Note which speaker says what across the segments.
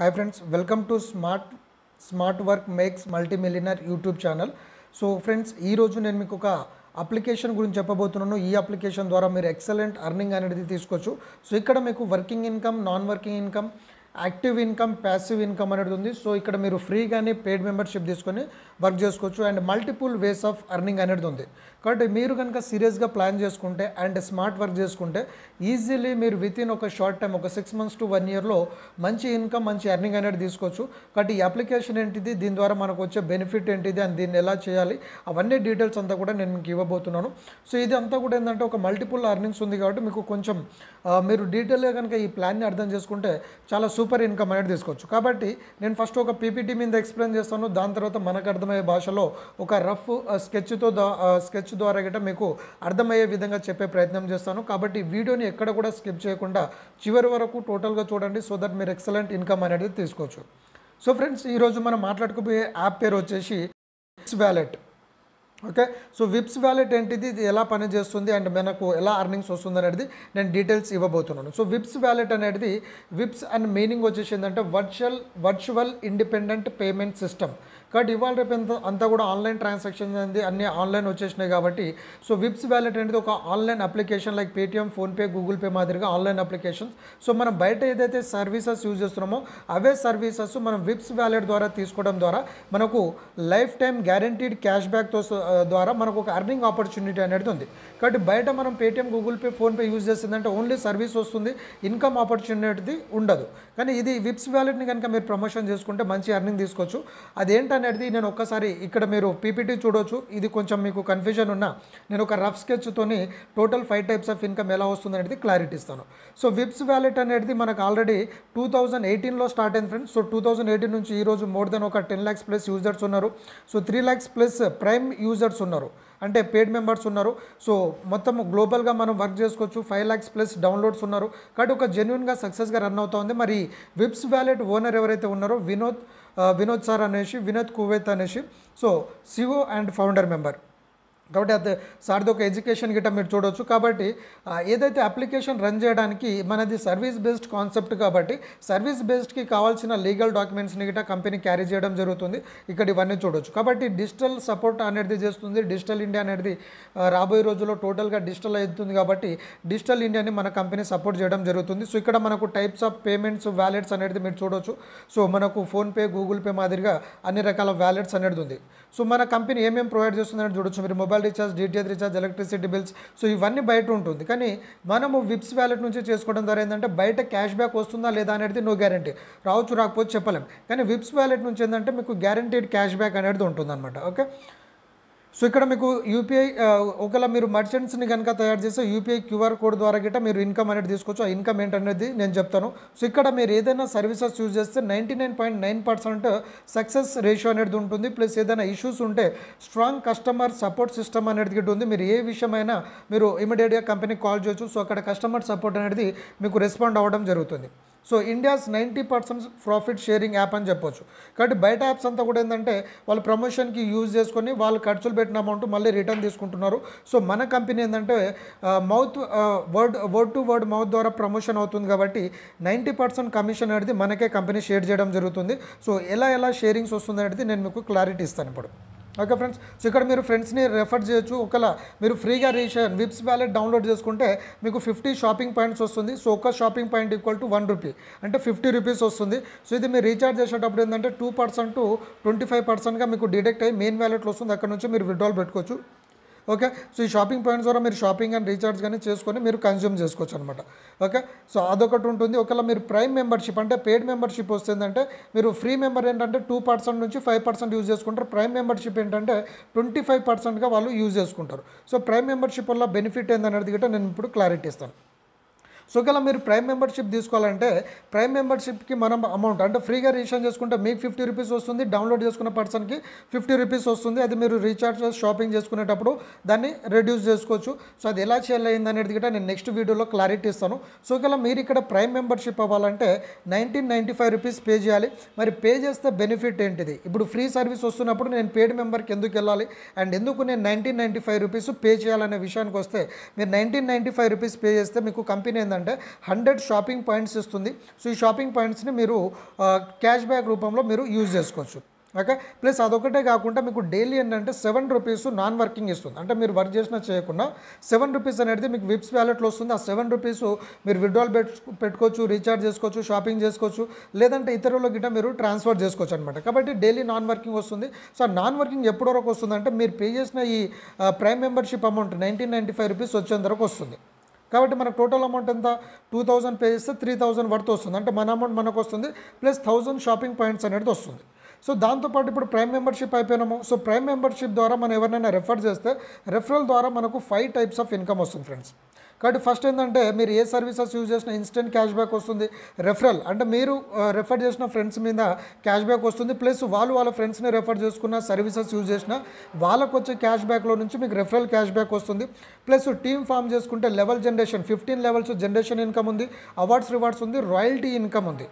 Speaker 1: hi friends welcome to smart smart work makes multimillionaire YouTube channel so friends ఈరోజు నేను మీకు ఒక application గురించి చెప్పబోతున్నాను ఈ అప్లికేషన్ ద్వారా మీరు ఎక్సలెంట్ అర్నింగ్ అనేది తీసుకోవచ్చు సో ఇక్కడ మీకు working income non working income active income passive income అనేది ఉంది సో ఇక్కడ మీరు ఫ్రీగానే పెయిడ్ మెంబర్షిప్ తీసుకొని వర్క్ చేసుకోవచ్చు and multiple ways of earning అనేది ఉంది కాబట్టి మీరు కనుక సీరియస్గా ప్లాన్ చేసుకుంటే అండ్ స్మార్ట్ వర్క్ చేసుకుంటే ఈజీలీ మీరు విత్ ఇన్ ఒక షార్ట్ టైం ఒక సిక్స్ మంత్స్ టు వన్ ఇయర్లో మంచి ఇన్కమ్ మంచి అర్నింగ్ అనేది తీసుకోవచ్చు కాబట్టి ఈ అప్లికేషన్ ఏంటిది దీని ద్వారా మనకు వచ్చే బెనిఫిట్ ఏంటిది అండ్ దీన్ని ఎలా చేయాలి అవన్నీ డీటెయిల్స్ అంతా కూడా నేను మీకు ఇవ్వబోతున్నాను సో ఇది అంతా కూడా ఏంటంటే ఒక మల్టిపుల్ అర్నింగ్స్ ఉంది కాబట్టి మీకు కొంచెం మీరు డీటెయిల్గా కనుక ఈ ప్లాన్ని అర్థం చేసుకుంటే చాలా సూపర్ సూపర్ ఇన్కమ్ అనేది తీసుకోవచ్చు కాబట్టి నేను ఫస్ట్ ఒక పీపీటీ మీద ఎక్స్ప్లెయిన్ చేస్తాను దాని తర్వాత మనకు అర్థమయ్యే భాషలో ఒక రఫ్ స్కెచ్తో స్కెచ్ ద్వారా గట మీకు అర్థమయ్యే విధంగా చెప్పే ప్రయత్నం చేస్తాను కాబట్టి వీడియోని ఎక్కడ కూడా స్కిప్ చేయకుండా చివరి వరకు టోటల్గా చూడండి సో దట్ మీరు ఎక్సలెంట్ ఇన్కమ్ అనేది తీసుకోవచ్చు సో ఫ్రెండ్స్ ఈరోజు మనం మాట్లాడుకోబోయే యాప్ పేరు వచ్చేసి wallet okay so VIPS wallet ఏంటిది ఇది ఎలా పనిచేస్తుంది అండ్ మనకు ఎలా అర్నింగ్స్ వస్తుంది అనేది నేను డీటెయిల్స్ ఇవ్వబోతున్నాను సో విప్స్ వ్యాలెట్ అనేది విప్స్ అండ్ మీనింగ్ వచ్చేసి ఏంటంటే virtual virtual independent payment system కాబట్టి ఇవాళ రేపు ఎంత అంతా కూడా ఆన్లైన్ ట్రాన్సాక్షన్ అనేది అన్ని ఆన్లైన్ వచ్చేసినాయి కాబట్టి సో విప్స్ వ్యాలెట్ అనేది ఒక online application like Paytm PhonePe Google pay మాదిరిగా ఆన్లైన్ అప్లికేషన్స్ సో మనం బయట ఏదైతే సర్వీసెస్ యూజ్ చేస్తున్నామో అవే సర్వీసెస్ మనం విప్స్ వ్యాలెట్ ద్వారా తీసుకోవడం ద్వారా మనకు లైఫ్ టైం గ్యారంటీడ్ క్యాష్ బ్యాక్తో ద్వారా మనకు ఒక అర్నింగ్ ఆపర్చునిటీ అనేది ఉంది కాబట్టి బయట మనం Paytm Google pay PhonePe use చేసిందంటే ఓన్లీ సర్వీస్ వస్తుంది ఇన్కమ్ ఆపర్చునిటీ ఉండదు కానీ ఇది విప్స్ వ్యాలెట్ని కనుక మీరు ప్రమోషన్ చేసుకుంటే మంచి అర్నింగ్ తీసుకోవచ్చు అదేంటంటే అనేది నేను ఒక్కసారి ఇక్కడ మీరు పీపీటీ చూడొచ్చు ఇది కొంచెం మీకు కన్ఫ్యూజన్ ఉన్నా నేను ఒక రఫ్ స్కెచ్తోని total five types of income ఎలా వస్తుంది అనేది క్లారిటీ ఇస్తాను సో విప్స్ వ్యాలెట్ అనేది మనకు ఆల్రెడీ టూ థౌజండ్ ఎయిటీన్లో స్టార్ట్ అయింది friends so two thousand eighteen నుంచి ఈరోజు మోర్ దెన్ ఒక టెన్ ల్యాక్స్ ప్లస్ యూజర్స్ ఉన్నారు so three lakhs plus prime users ఉన్నారు అంటే పేడ్ మెంబర్స్ ఉన్నారు సో మొత్తం గ్లోబల్గా మనం వర్క్ చేసుకోవచ్చు ఫైవ్ ల్యాక్స్ ప్లస్ డౌన్లోడ్స్ ఉన్నారు కాబట్టి ఒక జెన్యున్గా సక్సెస్గా రన్ అవుతా ఉంది మరి విప్స్ వ్యాలెట్ ఓనర్ ఎవరైతే ఉన్నారో వినోద్ వినోద్ సార్ అనేసి వినోద్ కువేత్ అనేసి so CEO and founder member కాబట్టి అది సార్ది ఒక ఎడ్యుకేషన్ గిట్ట మీరు చూడవచ్చు కాబట్టి ఏదైతే అప్లికేషన్ రన్ చేయడానికి మనది సర్వీస్ బేస్డ్ కాన్సెప్ట్ కాబట్టి సర్వీస్ బేస్డ్కి కావాల్సిన లీగల్ డాక్యుమెంట్స్ని గిట్ట కంపెనీ క్యారీ చేయడం జరుగుతుంది ఇక్కడ ఇవన్నీ చూడవచ్చు కాబట్టి డిజిటల్ సపోర్ట్ అనేది చేస్తుంది డిజిటల్ ఇండియా అనేది రాబోయే రోజుల్లో టోటల్గా డిజిటల్ అవుతుంది కాబట్టి డిజిటల్ ఇండియాని మన కంపెనీ సపోర్ట్ చేయడం జరుగుతుంది సో ఇక్కడ మనకు టైప్స్ ఆఫ్ పేమెంట్స్ వ్యాలెట్స్ అనేది మీరు చూడవచ్చు సో మనకు ఫోన్పే గూగుల్ పే మాదిరిగా అన్ని రకాల వ్యాలెట్స్ అనేది ఉంది సో మన కంపెనీ ఏమేమి ప్రొవైడ్ చేస్తుందని చూడొచ్చు మీరు mobile recharge DTS recharge electricity bills so ఇవన్నీ బయట ఉంటుంది కానీ మనము విప్స్ వ్యాలెట్ నుంచి చేసుకోవడం ద్వారా ఏంటంటే బయట క్యాష్ బ్యాక్ వస్తుందా లేదా అనేది నో గ్యారంటీ రావచ్చు రాకపోతే చెప్పలేం కానీ విప్స్ వ్యాలెట్ నుంచి ఏంటంటే మీకు గ్యారంటీడ్ క్యాష్ బ్యాక్ అనేది ఉంటుంది ఓకే సో ఇక్కడ మీకు యూపీఐ ఒకవేళ మీరు మర్చెంట్స్ని కనుక తయారు చేస్తే యూపీఐ క్యూఆర్ కోడ్ ద్వారా గిట్ట మీరు ఇన్కమ్ అనేది తీసుకోవచ్చు ఆ ఇన్కమ్ ఏంటనేది నేను చెప్తాను సో ఇక్కడ మీరు ఏదైనా సర్వీసెస్ యూజ్ చేస్తే ninety nine point nine percent success ratio అనేది ఉంటుంది ప్లస్ ఏదైనా ఇష్యూస్ ఉంటే స్ట్రాంగ్ కస్టమర్ సపోర్ట్ సిస్టమ్ అనేది గిట్ట ఉంది మీరు ఏ విషయమైనా మీరు ఇమీడియట్గా కంపెనీకి కాల్ చేయొచ్చు సో అక్కడ కస్టమర్ సపోర్ట్ అనేది మీకు రెస్పాండ్ అవ్వడం జరుగుతుంది so India's ninety percent profit sharing app అని చెప్పొచ్చు కాబట్టి బయట యాప్స్ అంతా కూడా ఏంటంటే వాళ్ళు ప్రమోషన్కి యూజ్ చేసుకొని వాళ్ళు ఖర్చులు పెట్టిన అమౌంట్ మళ్ళీ రిటర్న్ తీసుకుంటున్నారు సో మన కంపెనీ ఏంటంటే mouth word word to word mouth ద్వారా ప్రమోషన్ అవుతుంది కాబట్టి నైంటీ పర్సెంట్ కమిషన్ అనేది మనకే కంపెనీ షేర్ చేయడం జరుగుతుంది సో ఎలా ఎలా షేరింగ్స్ వస్తుంది అనేది నేను మీకు క్లారిటీ ఇస్తాను ఇప్పుడు ఓకే ఫ్రెండ్స్ సో ఇక్కడ మీరు ఫ్రెండ్స్ని రెఫర్ చేయొచ్చు ఒకవేళ మీరు ఫ్రీగా రిజిస్ట్రేషన్ విప్స్ వ్యాలెట్ డౌన్లోడ్ చేసుకుంటే మీకు ఫిఫ్టీ షాపింగ్ పాయింట్స్ వస్తుంది సో ఒక shopping point equal to one rupee అంటే ఫిఫ్టీ రూపీస్ వస్తుంది సో ఇది మీరు రీఛార్జ్ చేసేటప్పుడు ఏంటంటే two percent to twenty five పర్సెంట్గా మీకు డిడక్ట్ అయ్యి మెయిన్ వ్యాలెట్లో వస్తుంది అక్కడ నుంచి మీరు విడ్రాల్ పెట్టుకోవచ్చు ఓకే సో ఈ షాపింగ్ పాయింట్స్ ద్వారా మీరు షాపింగ్ అండ్ రీఛార్జ్ కానీ చేసుకొని మీరు కన్జ్యూమ్ చేసుకోవచ్చు అనమాట ఓకే సో అదొకటి ఉంటుంది ఒకవేళ మీరు ప్రైమ్ మెంబర్షిప్ అంటే పెయిడ్ మెంబర్షిప్ వస్తుందంటే మీరు ఫ్రీ మెంబర్ ఏంటంటే టూ పర్సెంట్ నుంచి ఫైవ్ పర్సెంట్ యూజ్ చేసుకుంటారు ప్రైమ్ మెంబర్షిప్ ఏంటంటే ట్వంటీ ఫైవ్ పర్సెంట్గా వాళ్ళు యూజ్ చేసుకుంటారు సో ప్రైమ్ మెంబర్షిప్ వల్ల బెనిఫిట్ ఏందనేది గట్రా నేను ఇప్పుడు క్లారిటీ ఇస్తాను సో ఒకవేళ మీరు ప్రైమ్ మెంబర్షిప్ తీసుకోవాలంటే ప్రైమ్ మెంబర్షిప్కి మనం అమౌంట్ అంటే ఫ్రీగా రీఛార్జ్ చేసుకుంటే మీకు ఫిఫ్టీ రూపీస్ వస్తుంది డౌన్లోడ్ చేసుకున్న పర్సన్కి ఫిఫ్టీ రూపీస్ వస్తుంది అది మీరు రీఛార్జ్ షాపింగ్ చేసుకునేటప్పుడు దాన్ని రెడ్యూస్ చేసుకోవచ్చు సో అది ఎలా చేయాలైంది అనేది కూడా నేను నెక్స్ట్ వీడియోలో క్లారిటీ ఇస్తాను సో ఒకవేళ మీరు ఇక్కడ ప్రైమ్ మెంబర్షిప్ అవ్వాలంటే nineteen ninety five rupees pay చేయాలి మరి పే చేస్తే బెనిఫిట్ ఏంటిది ఇప్పుడు ఫ్రీ సర్వీస్ వస్తున్నప్పుడు నేను పేడ్ మెంబర్కి ఎందుకు వెళ్ళాలి అండ్ ఎందుకు నేను nineteen ninety five rupees pay చేయాలనే విషయానికి వస్తే మీరు nineteen ninety five rupees pay చేస్తే మీకు కంపెనీ ఏంటంటే ఏంటంటే హండ్రెడ్ షాపింగ్ పాయింట్స్ ఇస్తుంది సో ఈ షాపింగ్ పాయింట్స్ని మీరు క్యాష్ బ్యాక్ రూపంలో మీరు యూజ్ చేసుకోవచ్చు ఓకే ప్లస్ అదొకటే కాకుండా మీకు డైలీ ఏంటంటే సెవెన్ రూపీస్ నాన్ వర్కింగ్ ఇస్తుంది అంటే మీరు వర్క్ చేసినా చేయకుండా సెవెన్ రూపీస్ అనేది మీకు విప్స్ వ్యాలెట్లో వస్తుంది ఆ సెవెన్ రూపీస్ మీరు విడ్రాల్ పెట్టుకోవచ్చు రీఛార్జ్ చేసుకోవచ్చు షాపింగ్ చేసుకోవచ్చు లేదంటే ఇతరుల గిట్ట మీరు ట్రాన్స్ఫర్ చేసుకోవచ్చు అనమాట కాబట్టి డైలీ నాన్ వర్కింగ్ వస్తుంది సో నాన్ వర్కింగ్ ఎప్పటి వరకు వస్తుందంటే మీరు పే చేసిన ఈ prime membership amount nineteen ninety five rupees వచ్చేంత వరకు వస్తుంది కాబట్టి మనకు టోటల్ అమౌంట్ ఎంత టూ థౌజండ్ పే చేస్తే త్రీ థౌజండ్ వర్త్ వస్తుంది అంటే మన అమౌంట్ మనకు వస్తుంది ప్లస్ థౌజండ్ షాపింగ్ పాయింట్స్ అనేది వస్తుంది సో దాంతోపాటు ఇప్పుడు ప్రైమ్ మెంబర్షిప్ అయిపోయినాము సో ప్రైమ్ మెంబర్షిప్ ద్వారా మనం ఎవరినైనా రెఫర్ చేస్తే రెఫరల్ ద్వారా మనకు ఫైవ్ టైప్స్ ఆఫ్ ఇన్కమ్ వస్తుంది ఫ్రెండ్స్ కాబట్టి ఫస్ట్ ఏంటంటే మీరు ఏ సర్వీసెస్ యూజ్ చేసినా ఇన్స్టెంట్ క్యాష్ బ్యాక్ వస్తుంది రెఫరల్ అంటే మీరు రెఫర్ చేసిన ఫ్రెండ్స్ మీద క్యాష్ బ్యాక్ వస్తుంది ప్లస్ వాళ్ళు వాళ్ళ ఫ్రెండ్స్ని రెఫర్ చేసుకున్న సర్వీసెస్ యూజ్ చేసిన వాళ్ళకు వచ్చే క్యాష్ బ్యాక్లో నుంచి మీకు రెఫరల్ క్యాష్ బ్యాక్ వస్తుంది ప్లస్ టీమ్ ఫామ్ చేసుకుంటే level generation fifteen levels generation income ఉంది అవార్డ్స్ రివార్డ్స్ ఉంది రాయల్టీ ఇన్కమ్ ఉంది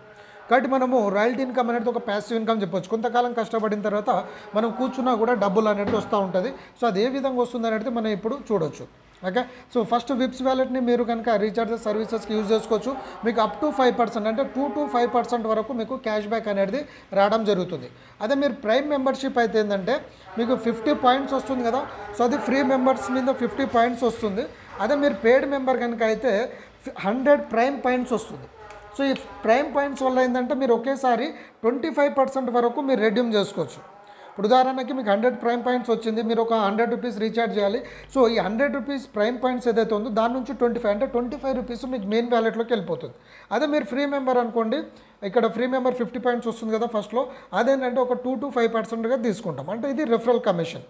Speaker 1: కాబట్టి మనము రాయల్టీ ఇన్కమ్ అనేది ఒక ప్యాసివ్ ఇన్కమ్ చెప్పొచ్చు కొంతకాలం కష్టపడిన తర్వాత మనం కూర్చున్నా కూడా డబ్బులు అనేది వస్తూ ఉంటుంది సో అది ఏ విధంగా వస్తుంది అనేది మనం ఇప్పుడు చూడొచ్చు ఓకే సో ఫస్ట్ విప్స్ వ్యాలెట్ని మీరు కనుక రీఛార్జెస్ సర్వీసెస్కి యూజ్ చేసుకోవచ్చు మీకు అప్ టు ఫైవ్ పర్సెంట్ అంటే టూ టు ఫైవ్ పర్సెంట్ వరకు మీకు క్యాష్ బ్యాక్ అనేది రావడం జరుగుతుంది అదే మీరు ప్రైమ్ మెంబర్షిప్ అయితే ఏంటంటే మీకు ఫిఫ్టీ పాయింట్స్ వస్తుంది కదా సో అది ఫ్రీ మెంబర్స్ మీద ఫిఫ్టీ పాయింట్స్ వస్తుంది అదే మీరు పెయిడ్ మెంబర్ కనుక అయితే హండ్రెడ్ ప్రైమ్ పాయింట్స్ వస్తుంది సో ఈ ప్రైమ్ పాయింట్స్ వల్ల ఏంటంటే మీరు ఒకేసారి ట్వంటీ ఫైవ్ పర్సెంట్ వరకు మీరు రెడ్యూమ్ చేసుకోవచ్చు ఇప్పుడు ఉదాహరణకి మీకు హండ్రెడ్ ప్రైమ్ పాయింట్స్ వచ్చింది మీరు ఒక హండ్రెడ్ రూపీస్ రీఛార్జ్ చేయాలి సో ఈ హండ్రెడ్ రూపీస్ ప్రైమ్ పాయింట్స్ ఏదైతే ఉందో దాని నుంచి ట్వంటీ ఫైవ్ అంటే ట్వంటీ ఫైవ్ రూపీస్ మీకు మెయిన్ వ్యాలెట్లోకి వెళ్ళిపోతుంది అదే మీరు ఫ్రీ మెంబర్ అనుకోండి ఇక్కడ ఫ్రీ మెంబర్ ఫిఫ్టీ పాయింట్స్ వస్తుంది కదా ఫస్ట్లో అదేంటంటే ఒక టూ టు ఫైవ్ పర్సెంట్గా తీసుకుంటాం అంటే ఇది రిఫరల్ కమిషన్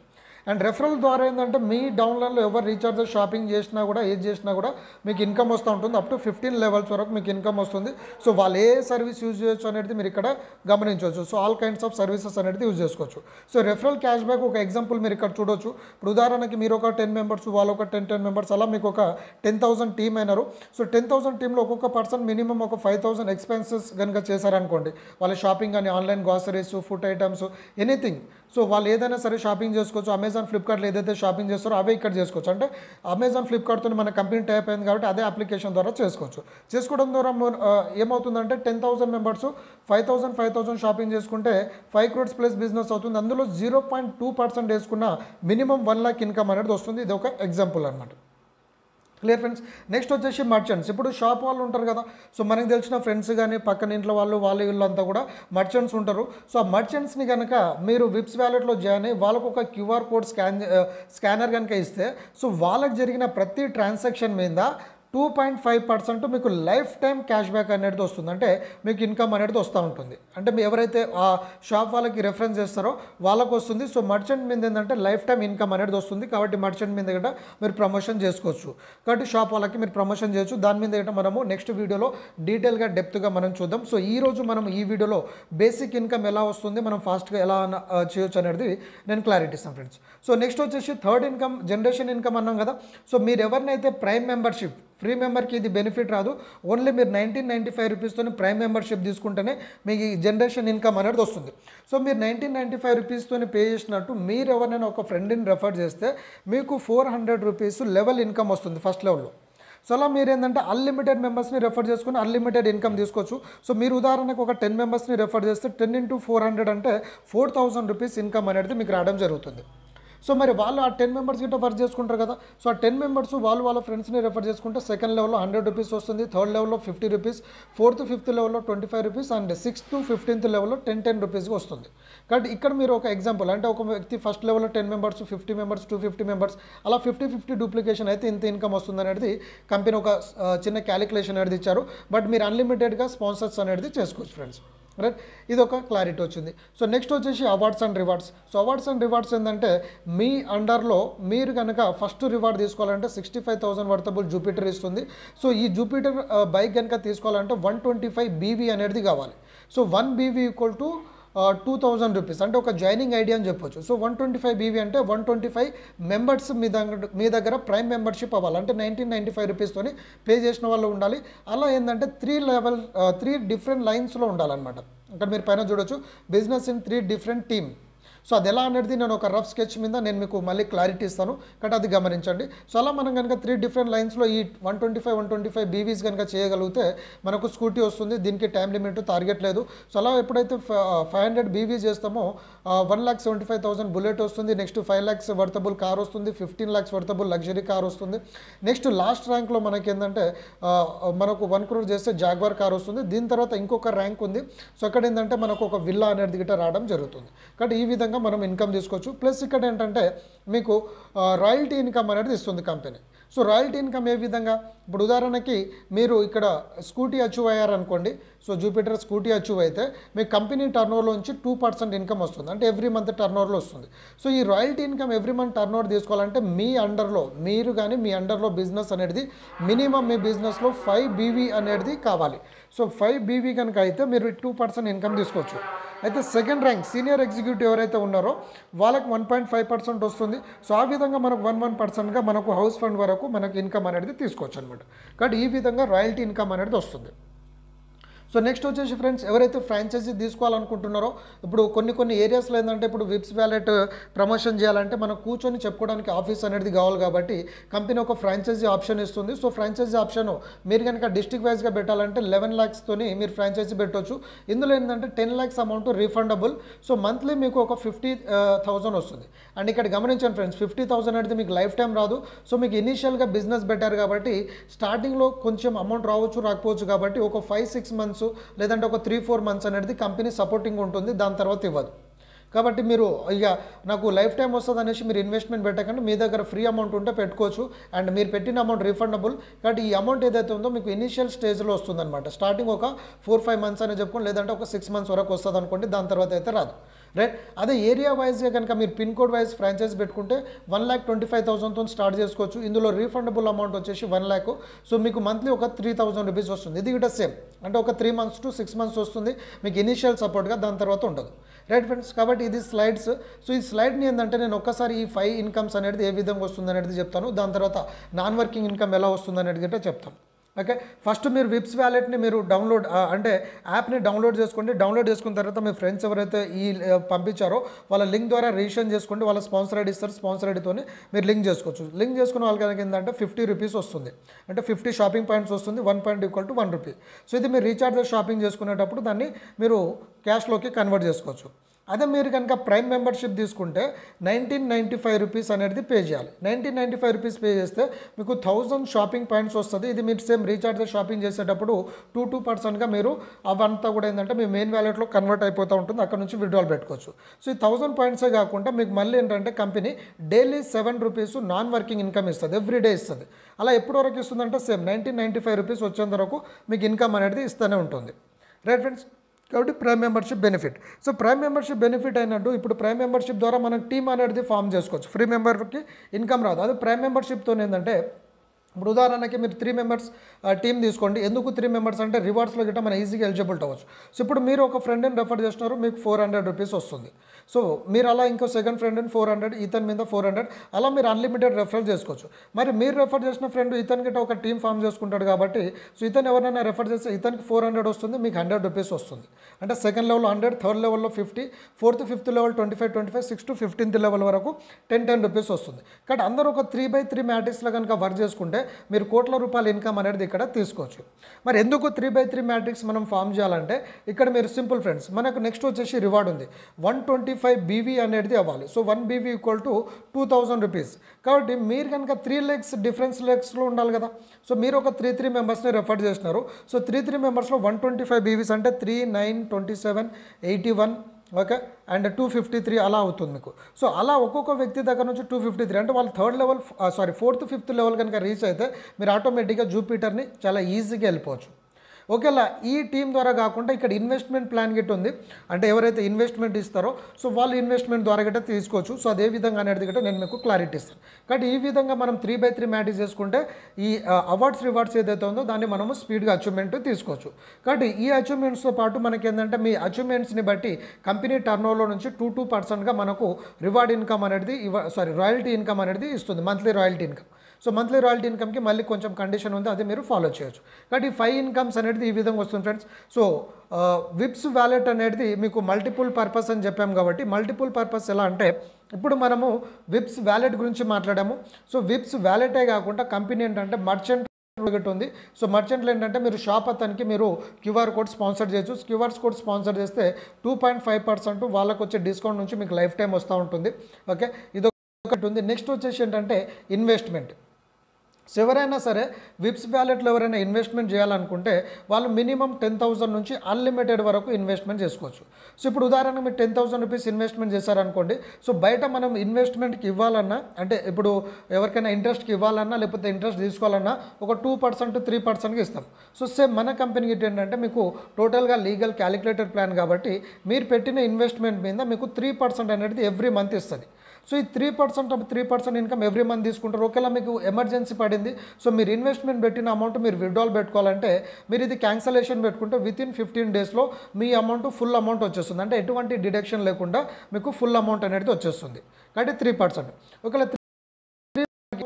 Speaker 1: అండ్ రెఫరల్ ద్వారా ఏంటంటే మీ డౌన్లైన్లో ఎవరు రీఛార్జ్ షాపింగ్ చేసినా కూడా ఏది చేసినా కూడా మీకు ఇన్కమ్ వస్తూ ఉంటుంది అప్ టు ఫిఫ్టీన్ లెవెల్స్ వరకు మీకు ఇన్కమ్ వస్తుంది సో వాళ్ళు ఏ సర్వీస్ యూజ్ చేయొచ్చు అనేది మీరు ఇక్కడ గమనించవచ్చు so all kinds of services అనేది యూజ్ చేసుకోవచ్చు సో రెఫరల్ క్యాష్ బ్యాక్ ఒక ఎగ్జాంపుల్ మీరు ఇక్కడ చూడొచ్చు ఇప్పుడు ఉదాహరణకి మీరు ఒక టెన్ మెంబర్స్ వాళ్ళు ఒక టెన్ టెన్ మెంబర్స్ అలా మీకు ఒక టెన్ థౌసండ్ టీమ్ అయినారు సో టెన్ థౌసండ్ టీంలో ఒక్కొక్క పర్సన్ మినిమం ఒక ఫైవ్ థౌసండ్ ఎక్స్పెన్సెస్ కనుక చేశారనుకోండి వాళ్ళ షాపింగ్ కానీ online groceries food items anything so వాళ్ళు ఏదైనా సరే షాపింగ్ చేసుకోవచ్చు అమెజాన్ ఫ్లిప్కార్ట్లో ఏదైతే షాపింగ్ చేస్తారో అవే ఇక్కడ చేసుకోవచ్చు అంటే అమెజాన్ ఫ్లిప్కార్ట్తో మన కంపెనీ టైప్ అయింది కాబట్టి అదే అప్లికేషన్ ద్వారా చేసుకోవచ్చు చేసుకోవడం ద్వారా ఏమవుతుందంటే ten thousand members five thousand five thousand shopping చేసుకుంటే ఫైవ్ క్రోడ్స్ ప్లస్ బిజినెస్ అవుతుంది అందులో జీరో పాయింట్ టూ పర్సెంట్ వేసుకున్న మినిమం వన్ లాక్ ఇన్కమ్ అనేది వస్తుంది ఇది ఒక ఎగ్జాంపుల్ అనమాట క్లియర్ ఫ్రెండ్స్ నెక్స్ట్ వచ్చేసి మర్చెంట్స్ ఇప్పుడు షాప్ వాళ్ళు ఉంటారు కదా సో మనకు తెలిసిన ఫ్రెండ్స్ కానీ పక్కన ఇంట్లో వాళ్ళు వాళ్ళ వీళ్ళంతా కూడా మర్చెంట్స్ ఉంటారు సో ఆ మర్చెంట్స్ని కనుక మీరు విప్స్ వ్యాలెట్లో జాయిన్ అయ్యి వాళ్ళకు ఒక క్యూఆర్ కోడ్ స్కాన్ స్కానర్ కనుక ఇస్తే సో వాళ్ళకి జరిగిన ప్రతి ట్రాన్సాక్షన్ మీద టూ పాయింట్ ఫైవ్ పర్సెంట్ మీకు లైఫ్ టైం క్యాష్ బ్యాక్ అనేది వస్తుంది అంటే మీకు ఇన్కమ్ అనేది వస్తూ ఉంటుంది అంటే మీ ఎవరైతే ఆ షాప్ వాళ్ళకి రెఫరెన్స్ చేస్తారో వాళ్ళకు వస్తుంది సో మర్చెంట్ మీద ఏంటంటే లైఫ్ టైం ఇన్కమ్ అనేది వస్తుంది కాబట్టి మర్చెంట్ మీద గట మీరు ప్రమోషన్ చేసుకోవచ్చు కాబట్టి షాప్ వాళ్ళకి మీరు ప్రమోషన్ చేయొచ్చు దాని మీద గట మనము నెక్స్ట్ వీడియోలో డీటెయిల్గా డెప్త్గా మనం చూద్దాం సో ఈ రోజు మనం ఈ వీడియోలో బేసిక్ ఇన్కమ్ ఎలా వస్తుంది మనం ఫాస్ట్గా ఎలా చేయొచ్చు అనేది నేను క్లారిటీ ఇస్తాను ఫ్రెండ్స్ సో నెక్స్ట్ వచ్చేసి థర్డ్ ఇన్కమ్ జనరేషన్ ఇన్కమ్ అన్నాం కదా సో మీరు ఎవరినైతే ప్రైమ్ మెంబర్షిప్ ఫ్రీ మెంబర్కి ఇది బెనిఫిట్ రాదు ఓన్లీ మీరు నైన్టీన్ నైంటీ ఫైవ్ రూపీస్తో ప్రైమ్ మెంబర్షిప్ తీసుకుంటేనే మీకు ఈ జనరేషన్ ఇన్కమ్ అనేది వస్తుంది సో మీరు నైన్టీన్ నైంటీ ఫైవ్ రూపీస్తో పే చేసినట్టు మీరు ఎవరైనా ఒక ఫ్రెండ్ని రెఫర్ చేస్తే మీకు four hundred rupees level income వస్తుంది ఫస్ట్ లెవెల్లో సో అలా మీరు ఏంటంటే అన్లిమిటెడ్ మెంబర్స్ని రెఫర్ చేసుకుని అన్లిమిటెడ్ ఇన్కమ్ తీసుకోవచ్చు సో మీరు ఉదాహరణకు ఒక టెన్ మెంబర్స్ని రెఫర్ చేస్తే టెన్ ఇంటూ ఫోర్ హండ్రెడ్ అంటే ఫోర్ థౌజండ్ రూపీస్ ఇన్కమ్ అనేది మీకు రావడం జరుగుతుంది సో మరి వాళ్ళు ఆ టెన్ మెంబర్స్ గిట్ట వర్క్ చేసుకుంటారు కదా సో ఆ టెన్ మెంబర్స్ వాళ్ళు వాళ్ళ ఫ్రెండ్స్ని రెఫర్ చేసుకుంటే సెకండ్ లెవెల్లో హండ్రెడ్ రూపీస్ వస్తుంది థర్డ్ లెవెల్లో ఫిఫ్టీ రూపీస్ ఫోర్త్ ఫిఫ్త్ లెవెల్లో twenty five rupees and sixth fifteenth లెవెల్లో టెన్ టెన్ రూపీస్కి వస్తుంది కాబట్టి ఇక్కడ మీరు ఒక ఎగ్జాంపుల్ అంటే ఒక వ్యక్తి ఫస్ట్ లెవెల్లో ten members fifty members two fifty members అలా ఫిఫ్టీ ఫిఫ్టీ డూప్లికేషన్ అయితే ఇంత ఇన్కమ్ వస్తుంది అనేది కంపెనీ ఒక చిన్న క్యాలిక్యులేషన్ అనేది ఇచ్చారు బట్ మీరు అన్లిమిటెడ్గా స్పాన్సర్స్ అనేది చేసుకోవచ్చు ఫ్రెండ్స్ రైట్ ఇది ఒక క్లారిటీ వచ్చింది సో నెక్స్ట్ వచ్చేసి awards and rewards so awards and rewards ఏంటంటే మీ అండర్లో మీరు కనుక ఫస్ట్ రివార్డ్ తీసుకోవాలంటే sixty five thousand worthable Jupiter ఇస్తుంది సో ఈ జూపిటర్ బైక్ కనుక తీసుకోవాలంటే వన్ ట్వంటీ ఫైవ్ బీవీ అనేది కావాలి so one BV equal to two thousand rupees అంటే ఒక జాయినింగ్ ఐడియా అని చెప్పొచ్చు so one twenty five BV అంటే వన్ ట్వంటీ ఫైవ్ మెంబర్స్ మీ దగ్గర మీ దగ్గర ప్రైమ్ మెంబర్షిప్ అవ్వాలి అంటే నైన్టీన్ నైంటీ ఫైవ్ రూపీస్తోని పే చేసిన వాళ్ళు ఉండాలి అలా ఏంటంటే త్రీ లెవెల్ త్రీ డిఫరెంట్ లైన్స్లో ఉండాలన్నమాట అక్కడ మీరు పైన చూడొచ్చు business in three different team so అది ఎలా అనేది నేను ఒక రఫ్ స్కెచ్ మీద నేను మీకు మళ్ళీ క్లారిటీ ఇస్తాను కాబట్టి అది గమనించండి సో అలా మనం కనుక త్రీ డిఫరెంట్ లైన్స్లో ఈ one twenty five one twenty five BVs కనుక చేయగలిగితే మనకు స్కూటీ వస్తుంది దీనికి టైం లిమిట్ టార్గెట్ లేదు సో అలా ఎప్పుడైతే ఫైవ్ హండ్రెడ్ బీవీస్ చేస్తామో one lakh seventy five thousand bullet వస్తుంది next five lakhs worthable car వస్తుంది fifteen lakhs worthable luxury car వస్తుంది నెక్స్ట్ లాస్ట్ ర్యాంక్లో మనకి ఏంటంటే మనకు వన్ క్రోర్ చేస్తే జాగ్వార్ కార్ వస్తుంది దీని తర్వాత ఇంకొక ర్యాంక్ ఉంది సో అక్కడ ఏంటంటే మనకు ఒక విల్లా అనేది గిట్ట రావడం జరుగుతుంది కాబట్టి ఈ విధంగా విధంగా మనం ఇన్కమ్ తీసుకోవచ్చు ప్లస్ ఇక్కడ ఏంటంటే మీకు రాయల్టీ ఇన్కమ్ అనేది ఇస్తుంది కంపెనీ సో రాయల్టీ ఇన్కమ్ ఏ విధంగా ఇప్పుడు ఉదాహరణకి మీరు ఇక్కడ స్కూటీ అచీవ్ అయ్యారనుకోండి సో జూపిటర్ స్కూటీ అచీవ్ అయితే మీ కంపెనీ నుంచి టూ పర్సెంట్ ఇన్కమ్ వస్తుంది అంటే ఎవ్రీ మంత్ టర్నోవర్లో వస్తుంది సో ఈ royalty income every month turnover తీసుకోవాలంటే మీ అండర్లో మీరు కానీ మీ అండర్లో బిజినెస్ అనేది మినిమం మీ బిజినెస్లో ఫైవ్ బీవీ అనేది కావాలి సో ఫైవ్ బీవీ కనుక అయితే మీరు టూ పర్సెంట్ ఇన్కమ్ తీసుకోవచ్చు అయితే సెకండ్ ర్యాంక్ సీనియర్ ఎగ్జిక్యూటివ్ ఎవరైతే ఉన్నారో వాళ్ళకి వన్ పాయింట్ ఫైవ్ పర్సెంట్ వస్తుంది సో ఆ విధంగా మనకు వన్ వన్ పర్సెంట్గా మనకు హౌస్ ఫండ్ వరకు మనకు ఇన్కమ్ అనేది తీసుకోవచ్చు అనమాట కాబట్టి ఈ విధంగా రాయల్టీ ఇన్కమ్ అనేది వస్తుంది సో నెక్స్ట్ వచ్చేసి ఫ్రెండ్స్ ఎవరైతే ఫ్రాంచైజీ తీసుకోవాలనుకుంటున్నారో ఇప్పుడు కొన్ని కొన్ని ఏరియాస్లో ఏంటంటే ఇప్పుడు విప్స్ వ్యాలెట్ ప్రమోషన్ చేయాలంటే మనం కూర్చొని చెప్పుకోవడానికి ఆఫీస్ అనేది కావాలి కాబట్టి కంపెనీ ఒక ఫ్రాంచైజీ ఆప్షన్ ఇస్తుంది సో ఫ్రాంచైజీ ఆప్షన్ మీరు కనుక డిస్టిక్ వైజ్గా పెట్టాలంటే లెవెన్ ల్యాక్స్తోని మీరు ఫ్రాంచైజీ పెట్టవచ్చు ఇందులో ఏంటంటే ten lakhs amount refundable so monthly మీకు ఒక ఫిఫ్టీ థౌజండ్ వస్తుంది అండ్ ఇక్కడ గమనించండి ఫ్రెండ్స్ ఫిఫ్టీ థౌజండ్ అనేది మీకు లైఫ్ టైం రాదు సో మీకు ఇనీషియల్గా బిజినెస్ పెట్టారు కాబట్టి స్టార్టింగ్లో కొంచెం అమౌంట్ రావచ్చు రాకపోవచ్చు కాబట్టి ఒక ఫైవ్ సిక్స్ మంత్స్ మంత్స్ లేదంటే ఒక త్రీ ఫోర్ మంత్స్ అనేది కంపెనీ సపోర్టింగ్ ఉంటుంది దాని తర్వాత ఇవ్వదు కాబట్టి మీరు ఇక నాకు లైఫ్ టైం వస్తుంది అనేసి మీరు ఇన్వెస్ట్మెంట్ పెట్టకండి మీ దగ్గర ఫ్రీ అమౌంట్ ఉంటే పెట్టుకోవచ్చు అండ్ మీరు పెట్టిన అమౌంట్ రిఫండబుల్ కాబట్టి ఈ అమౌంట్ ఏదైతే ఉందో మీకు ఇనిషియల్ స్టేజ్లో వస్తుందన్నమాట స్టార్టింగ్ ఒక ఫోర్ ఫైవ్ మంత్స్ అని చెప్పుకోండి లేదంటే ఒక సిక్స్ మంత్స్ వరకు వస్తుంది అనుకోండి దాని తర్వాత అయితే రాదు రైట్ అదే ఏరియా వైజ్గా కనుక మీరు పిన్ కోడ్ వైజ్ ఫ్రాంచైజ్ పెట్టుకుంటే వన్ ల్యాక్ ట్వంటీ ఫైవ్ థౌసండ్తో స్టార్ట్ చేసుకోవచ్చు ఇందులో రీఫండబుల్ అమౌంట్ వచ్చేసి వన్ ల్యాక్ సో మీకు మంత్లీ ఒక త్రీ థౌసండ్ రూపీస్ వస్తుంది ఇది కూడా సేమ్ అంటే ఒక three months to six months వస్తుంది మీకు ఇనిషియల్ సపోర్ట్గా దాని తర్వాత ఉండదు రైట్ ఫ్రెండ్స్ కాబట్టి ఇది స్లైడ్స్ సో ఈ స్లైడ్ని ఏంటంటే నేను ఒక్కసారి ఈ ఫైవ్ ఇన్కమ్స్ అనేది ఏ విధంగా వస్తుంది అనేది చెప్తాను దాని తర్వాత నాన్ వర్కింగ్ ఇన్కమ్ ఎలా వస్తుంది అనేది చెప్తాను ఓకే ఫస్ట్ మీరు విప్స్ వ్యాలెట్ని మీరు డౌన్లోడ్ అంటే యాప్ని డౌన్లోడ్ చేసుకోండి డౌన్లోడ్ చేసుకున్న తర్వాత మీ ఫ్రెండ్స్ ఎవరైతే ఈ పంపించారో వాళ్ళ లింక్ ద్వారా రిజిస్ట్రేషన్ చేసుకోండి వాళ్ళ స్పాన్సర్ ఐడి ఇస్తారు స్పాన్సర్ ఐడితో మీరు లింక్ చేసుకోవచ్చు లింక్ చేసుకున్న వాళ్ళకి ఏంటంటే ఫిఫ్టీ రూపీస్ వస్తుంది అంటే ఫిఫ్టీ షాపింగ్ పాయింట్స్ వస్తుంది one point equal to one rupee so ఇది మీరు రీఛార్జ్ షాపింగ్ చేసుకునేటప్పుడు దాన్ని మీరు క్యాష్లోకి కన్వర్ట్ చేసుకోవచ్చు అదే మీరు కనుక ప్రైమ్ మెంబర్షిప్ తీసుకుంటే నైన్టీన్ నైంటీ ఫైవ్ రూపీస్ అనేది పే చేయాలి nineteen ninety five rupees pay చేస్తే మీకు థౌజండ్ షాపింగ్ పాయింట్స్ వస్తుంది ఇది మీరు సేమ్ రీఛార్జ్ షాపింగ్ చేసేటప్పుడు టూ టూ పర్సెంట్గా మీరు అవంతా కూడా ఏంటంటే మీ మెయిన్ వ్యాలెట్లో కన్వర్ట్ అయిపోతూ ఉంటుంది అక్కడ నుంచి విడ్రాల్ పెట్టుకోవచ్చు సో ఈ థౌజండ్ పాయింట్సే కాకుండా మీకు మళ్ళీ ఏంటంటే company daily seven rupees non working income ఇస్తుంది ఎవ్రీ డే ఇస్తుంది అలా ఎప్పుడు వరకు ఇస్తుందంటే same nineteen ninety five rupees వచ్చేంత వరకు మీకు ఇన్కమ్ అనేది ఇస్తూనే ఉంటుంది రైట్ ఫ్రెండ్స్ కాబట్టి prime membership benefit so prime membership benefit అయినట్టు ఇప్పుడు ప్రైమ్ మెంబర్షిప్ ద్వారా మనం టీమ్ అనేది ఫామ్ చేసుకోవచ్చు ఫ్రీ మెంబర్కి ఇన్కమ్ రాదు అది ప్రైమ్ మెంబర్షిప్తో ఏంటంటే ఇప్పుడు ఉదాహరణకి మీరు త్రీ మెంబర్స్ టీం తీసుకోండి ఎందుకు త్రీ మెంబర్స్ అంటే రివార్డ్స్లో గిట్ట మనం ఈజీగా ఎలిజిబుల్ అవ్వచ్చు సో ఇప్పుడు మీరు ఒక ఫ్రెండ్ని రెఫర్ చేసినారు మీకు ఫోర్ హండ్రెడ్ రూపీస్ వస్తుంది సో మీరు అలా ఇంకో సెకండ్ ఫ్రెండ్ని ఫోర్ హండ్రెడ్ ఈతన్ మీద ఫోర్ హండ్రెడ్ అలా మీరు అన్లిమిటెడ్ రెఫర్ చేసుకోవచ్చు మరి మీరు రెఫర్ చేసిన ఫ్రెండ్ ఇతన్ గిట్ట ఒక టీం ఫామ్ చేసుకుంటాడు కాబట్టి సో ఇతను ఎవరైనా రెఫర్ చేస్తే ఇతనికి ఫోర్ హండ్రెడ్ వస్తుంది మీకు హండ్రెడ్ రూపీస్ వస్తుంది అంటే సెకండ్ లెవెల్లో హండ్రెడ్ థర్డ్ లెవెల్లో fifty fourth fifth level twenty five twenty five six to fifteenth level వరకు టెన్ టెన్ రూపీస్ వస్తుంది కాబట్టి అందరూ ఒక త్రీ బై త్రీ మ్యాటిక్స్లో కనుక వర్క్ చేసుకుంటే మీరు కోట్ల రూపాయల ఇన్కమ్ అనేది ఇక్కడ తీసుకోవచ్చు మరి ఎందుకు త్రీ బై త్రీ మ్యాట్రిక్స్ మనం ఫామ్ చేయాలంటే ఇక్కడ మీరు సింపుల్ ఫ్రెండ్స్ మనకు నెక్స్ట్ వచ్చేసి రివార్డ్ ఉంది వన్ ట్వంటీ ఫైవ్ బీవీ అనేది అవ్వాలి so one BV equal to two thousand rupees కాబట్టి మీరు కనుక త్రీ లెగ్స్ డిఫరెన్స్ లెగ్స్లో ఉండాలి కదా సో మీరు ఒక త్రీ త్రీ మెంబర్స్ని రెఫర్ చేసినారు సో త్రీ త్రీ మెంబర్స్లో వన్ ట్వంటీ ఫైవ్ బీవీస్ అంటే three nine twenty seven eighty one okay and two fifty three అలా అవుతుంది మీకు సో అలా ఒక్కొక్క వ్యక్తి దగ్గర నుంచి టూ ఫిఫ్టీ త్రీ అంటే వాళ్ళు third level sorry fourth fifth level కనుక రీచ్ అయితే మీరు ఆటోమేటిక్గా జూపిటర్ని చాలా ఈజీగా వెళ్ళిపోవచ్చు ఓకేలా ఈ టీం ద్వారా కాకుండా ఇక్కడ ఇన్వెస్ట్మెంట్ ప్లాన్ గిట్ ఉంది అంటే ఎవరైతే ఇన్వెస్ట్మెంట్ ఇస్తారో సో వాళ్ళు ఇన్వెస్ట్మెంట్ ద్వారా గట్ట తీసుకోవచ్చు సో అదే విధంగా అనేది గట్ట నేను మీకు క్లారిటీ ఇస్తాను కాబట్టి ఈ విధంగా మనం త్రీ బై త్రీ మ్యాటిస్ చేసుకుంటే ఈ అవార్డ్స్ రివార్డ్స్ ఏదైతే ఉందో దాన్ని మనము స్పీడ్గా అచీవ్మెంట్ తీసుకోవచ్చు కాబట్టి ఈ అచీవ్మెంట్స్తో పాటు మనకి ఏంటంటే మీ అచీవ్మెంట్స్ని బట్టి కంపెనీ టర్న్ ఓవర్లో నుంచి టూ టూ పర్సెంట్గా మనకు రివార్డ్ ఇన్కమ్ అనేది సారీ రాయల్టీ ఇన్కమ్ అనేది ఇస్తుంది monthly royalty income so monthly royalty ఇన్కమ్కి మళ్ళీ కొంచెం కండిషన్ ఉంది అది మీరు ఫాలో చేయొచ్చు కాబట్టి ఈ ఫైవ్ ఇన్కమ్స్ అనేది ఈ విధంగా వస్తుంది ఫ్రెండ్స్ సో విప్స్ వ్యాలెట్ అనేది మీకు మల్టిపుల్ పర్పస్ అని చెప్పాము కాబట్టి మల్టిపుల్ పర్పస్ ఎలా అంటే ఇప్పుడు మనము విప్స్ వ్యాలెట్ గురించి మాట్లాడాము సో విప్స్ వ్యాలెటే కాకుండా కంపెనీ ఏంటంటే మర్చెంట్ ఒకటి ఉంది సో మర్చెంట్లు ఏంటంటే మీరు షాప్ అతనికి మీరు క్యూఆర్ కోడ్ స్పాన్సర్ చేయొచ్చు క్యూఆర్ కోడ్ స్పాన్సర్ చేస్తే టూ పాయింట్ ఫైవ్ పర్సెంట్ వాళ్ళకు వచ్చే డిస్కౌంట్ నుంచి మీకు లైఫ్ టైం వస్తూ ఉంటుంది ఓకే ఇది ఒకటి ఉంది నెక్స్ట్ వచ్చేసి ఏంటంటే ఇన్వెస్ట్మెంట్ సో ఎవరైనా సరే విప్స్ వ్యాలెట్లో ఎవరైనా ఇన్వెస్ట్మెంట్ చేయాలనుకుంటే వాళ్ళు మినిమం టెన్ థౌసండ్ నుంచి అన్లిమిటెడ్ వరకు ఇన్వెస్ట్మెంట్ చేసుకోవచ్చు సో ఇప్పుడు ఉదాహరణకు మీరు టెన్ థౌసండ్ రూపీస్ ఇన్వెస్ట్మెంట్ చేశారనుకోండి సో బయట మనం ఇన్వెస్ట్మెంట్కి ఇవ్వాలన్నా అంటే ఇప్పుడు ఎవరికైనా ఇంట్రెస్ట్కి ఇవ్వాలన్నా లేకపోతే ఇంట్రెస్ట్ తీసుకోవాలన్నా ఒక టూ పర్సెంట్ త్రీ పర్సెంట్కి ఇస్తాం సో సేమ్ మన కంపెనీకి ఏంటంటే మీకు టోటల్గా లీగల్ క్యాలిక్యులేటర్ ప్లాన్ కాబట్టి మీరు పెట్టిన ఇన్వెస్ట్మెంట్ మీద మీకు త్రీ పర్సెంట్ అనేది ఎవ్రీ మంత్ ఇస్తుంది సో ఈ three percent three percent income every month తీసుకుంటారు ఒకవేళ మీకు ఎమర్జెన్సీ పడింది సో మీరు ఇన్వెస్ట్మెంట్ పెట్టిన అమౌంట్ మీరు విడ్రాల్ పెట్టుకోవాలంటే మీరు ఇది క్యాన్సలేషన్ పెట్టుకుంటే విత్ ఇన్ ఫిఫ్టీన్ డేస్లో మీ అమౌంట్ ఫుల్ అమౌంట్ వచ్చేస్తుంది అంటే ఎటువంటి డిడక్షన్ లేకుండా మీకు ఫుల్ అమౌంట్ అనేది వచ్చేస్తుంది కాబట్టి త్రీ పర్సెంట్ ఒకవేళ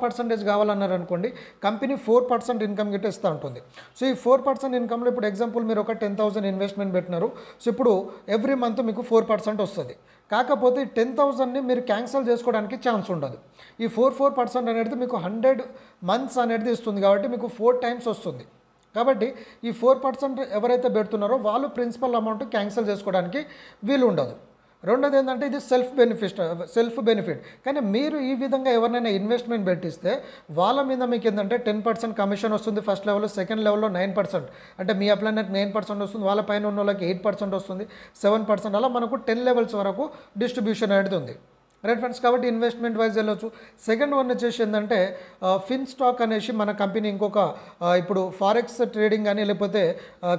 Speaker 1: పర్సెంటేజ్ కావాలన్నారు అనుకోండి కంపెనీ ఫోర్ పర్సెంట్ ఇన్కమ్ గిట్టే ఇస్తూ ఉంటుంది సో ఈ ఫోర్ పర్సెంట్ ఇన్కమ్లో ఇప్పుడు ఎగ్జాంపుల్ మీరు ఒక టెన్ థౌసండ్ ఇన్వెస్ట్మెంట్ పెట్టినారు సో ఇప్పుడు ఎవ్రీ మంత్ మీకు ఫోర్ పర్సెంట్ వస్తుంది కాకపోతే టెన్ థౌసండ్ని మీరు క్యాన్సిల్ చేసుకోవడానికి ఛాన్స్ ఉండదు ఈ ఫోర్ ఫోర్ పర్సెంట్ అనేది మీకు హండ్రెడ్ మంత్స్ అనేది ఇస్తుంది కాబట్టి మీకు ఫోర్ టైమ్స్ వస్తుంది కాబట్టి ఈ ఫోర్ పర్సెంట్ ఎవరైతే పెడుతున్నారో వాళ్ళు ప్రిన్సిపల్ అమౌంట్ క్యాన్సిల్ చేసుకోవడానికి వీలు ఉండదు రెండోది ఏంటంటే ఇది సెల్ఫ్ బెనిఫిట్ సెల్ఫ్ బెనిఫిట్ కానీ మీరు ఈ విధంగా ఎవరినైనా ఇన్వెస్ట్మెంట్ పెట్టిస్తే వాళ్ళ మీద మీకు ఏంటంటే టెన్ పర్సెంట్ కమిషన్ వస్తుంది ఫస్ట్ లెవెల్లో సెకండ్ లెవెల్లో నైన్ పర్సెంట్ అంటే మీ అప్లైనట్ నైన్ పర్సెంట్ వస్తుంది వాళ్ళ పైన ఉన్న వాళ్ళకి ఎయిట్ పర్సెంట్ వస్తుంది సెవెన్ పర్సెంట్ అలా మనకు టెన్ లెవెల్స్ వరకు డిస్ట్రిబ్యూషన్ అనేది ఉంది రైట్ ఫ్రెండ్స్ కాబట్టి ఇన్వెస్ట్మెంట్ వైజ్ వెళ్ళొచ్చు సెకండ్ వన్ వచ్చేసి ఏంటంటే ఫిన్ స్టాక్ అనేసి మన కంపెనీ ఇంకొక ఇప్పుడు ఫారెక్స్ ట్రేడింగ్ కానీ లేకపోతే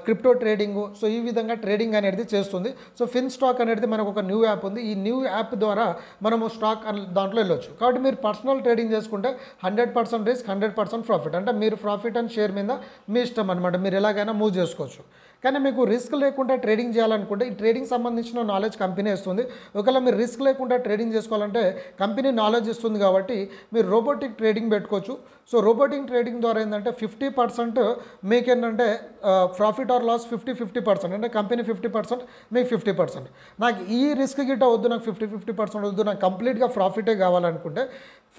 Speaker 1: క్రిప్టో ట్రేడింగ్ సో ఈ విధంగా ట్రేడింగ్ అనేది చేస్తుంది సో ఫిన్ స్టాక్ అనేది మనకు ఒక న్యూ యాప్ ఉంది ఈ న్యూ యాప్ ద్వారా మనము స్టాక్ దాంట్లో వెళ్ళొచ్చు కాబట్టి మీరు పర్సనల్ ట్రేడింగ్ చేసుకుంటే hundred percent risk hundred percent profit అంటే మీరు ప్రాఫిట్ అండ్ షేర్ మీద మీ ఇష్టం అనమాట మీరు ఎలాగైనా మూవ్ చేసుకోవచ్చు కానీ మీకు రిస్క్ లేకుండా ట్రేడింగ్ చేయాలనుకుంటే ఈ ట్రేడింగ్ సంబంధించిన నాలెడ్జ్ కంపెనీ వస్తుంది ఒకవేళ మీరు రిస్క్ లేకుండా ట్రేడింగ్ చేసుకుంటే తీసుకోవాలంటే కంపెనీ నాలెడ్జ్ ఇస్తుంది కాబట్టి మీరు రోబోటిక్ ట్రేడింగ్ పెట్టుకోవచ్చు సో రోబోటిక్ ట్రేడింగ్ ద్వారా ఏంటంటే ఫిఫ్టీ పర్సెంట్ ఏంటంటే profit or loss fifty fifty percent అంటే కంపెనీ ఫిఫ్టీ పర్సెంట్ మీకు ఫిఫ్టీ పర్సెంట్ నాకు ఈ రిస్క్ గిట్ట వద్దు నాకు ఫిఫ్టీ ఫిఫ్టీ పర్సెంట్ వద్దు నాకు కంప్లీట్గా ప్రాఫిటే కావాలనుకుంటే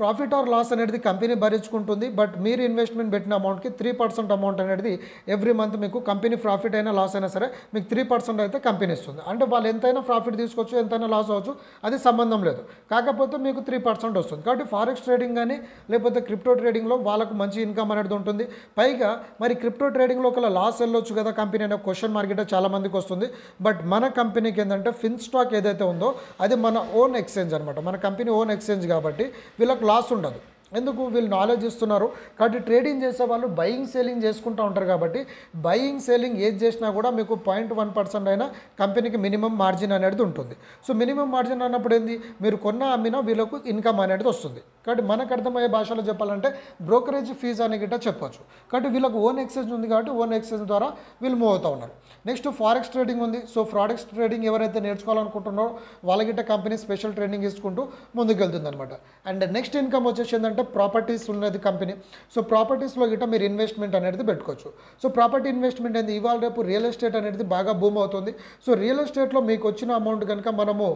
Speaker 1: ప్రాఫిట్ ఆర్ లాస్ అనేది కంపెనీ భరించుకుంటుంది బట్ మీరు ఇన్వెస్ట్మెంట్ పెట్టిన అమౌంట్కి త్రీ పర్సెంట్ అమౌంట్ అనేది ఎవ్రీ మంత్ మీకు కంపెనీ ప్రాఫిట్ అయినా లాస్ అయినా సరే మీకు త్రీ పర్సెంట్ అయితే కంపెనీ ఇస్తుంది అంటే వాళ్ళు ఎంతైనా ప్రాఫిట్ తీసుకోవచ్చు ఎంతైనా లాస్ అవ్వచ్చు అది సంబంధం లేదు కాకపోతే మీకు త్రీ పర్సెంట్ వస్తుంది కాబట్టి ఫారెక్స్ ట్రేడింగ్ కానీ లేకపోతే క్రిప్టో ట్రేడింగ్లో వాళ్ళకు మంచి ఇన్కమ్ అనేది ఉంటుంది పైగా మరి క్రిప్టో ట్రేడింగ్లో ఒకవేళ లాస్ వెళ్ళొచ్చు కదా కంపెనీ అనే క్వశ్చన్ మార్కెట్ చాలామందికి వస్తుంది బట్ మన కంపెనీకి ఏంటంటే ఫిన్ స్టాక్ ఏదైతే ఉందో అది మన ఓన్ ఎక్స్చేంజ్ అనమాట మన కంపెనీ ఓన్ ఎక్స్చేంజ్ కాబట్టి వీళ్ళకి రైతులకు లాస్ ఉండదు ఎందుకు వీళ్ళు నాలెడ్జ్ ఇస్తున్నారు కాబట్టి ట్రేడింగ్ చేసే వాళ్ళు బయింగ్ సెల్లింగ్ చేసుకుంటూ ఉంటారు కాబట్టి బయింగ్ సెల్లింగ్ ఏది చేసినా కూడా మీకు పాయింట్ వన్ పర్సెంట్ అయినా కంపెనీకి మినిమం మార్జిన్ అనేది ఉంటుంది సో మినిమం మార్జిన్ అన్నప్పుడు ఏంది మీరు కొన్న అమ్మినా వీళ్ళకు ఇన్కమ్ అనేది వస్తుంది కాబట్టి మనకు అర్థమయ్యే భాషలో చెప్పాలంటే బ్రోకరేజ్ ఫీజ్ అని గిట్ట చెప్పొచ్చు కాబట్టి వీళ్ళకు ఓన్ ఎక్సైజ్ ఉంది కాబట్టి ఓన్ ఎక్స్చేంజ్ ద్వారా వీళ్ళు మూవ్ అవుతూ ఉన్నారు నెక్స్ట్ ఫారెక్స్ ట్రేడింగ్ ఉంది సో ఫారెక్స్ ట్రేడింగ్ ఎవరైతే నేర్చుకోవాలనుకుంటున్నారో వాళ్ళ గిట్ట కంపెనీ స్పెషల్ ట్రైనింగ్ తీసుకుంటూ ముందుకు వెళ్తుంది అనమాట అండ్ నెక్స్ట్ ఇన్కమ్ వచ్చేసి ఏంటంటే అంటే ప్రాపర్టీస్ ఉన్నది కంపెనీ సో ప్రాపర్టీస్లో గిట్ట మీరు ఇన్వెస్ట్మెంట్ అనేది పెట్టుకోవచ్చు సో ప్రాపర్టీ ఇన్వెస్ట్మెంట్ అనేది ఇవాళ రేపు రియల్ ఎస్టేట్ అనేది బాగా బూమ్ అవుతుంది సో రియల్ ఎస్టేట్లో మీకు వచ్చిన అమౌంట్ కనుక మనము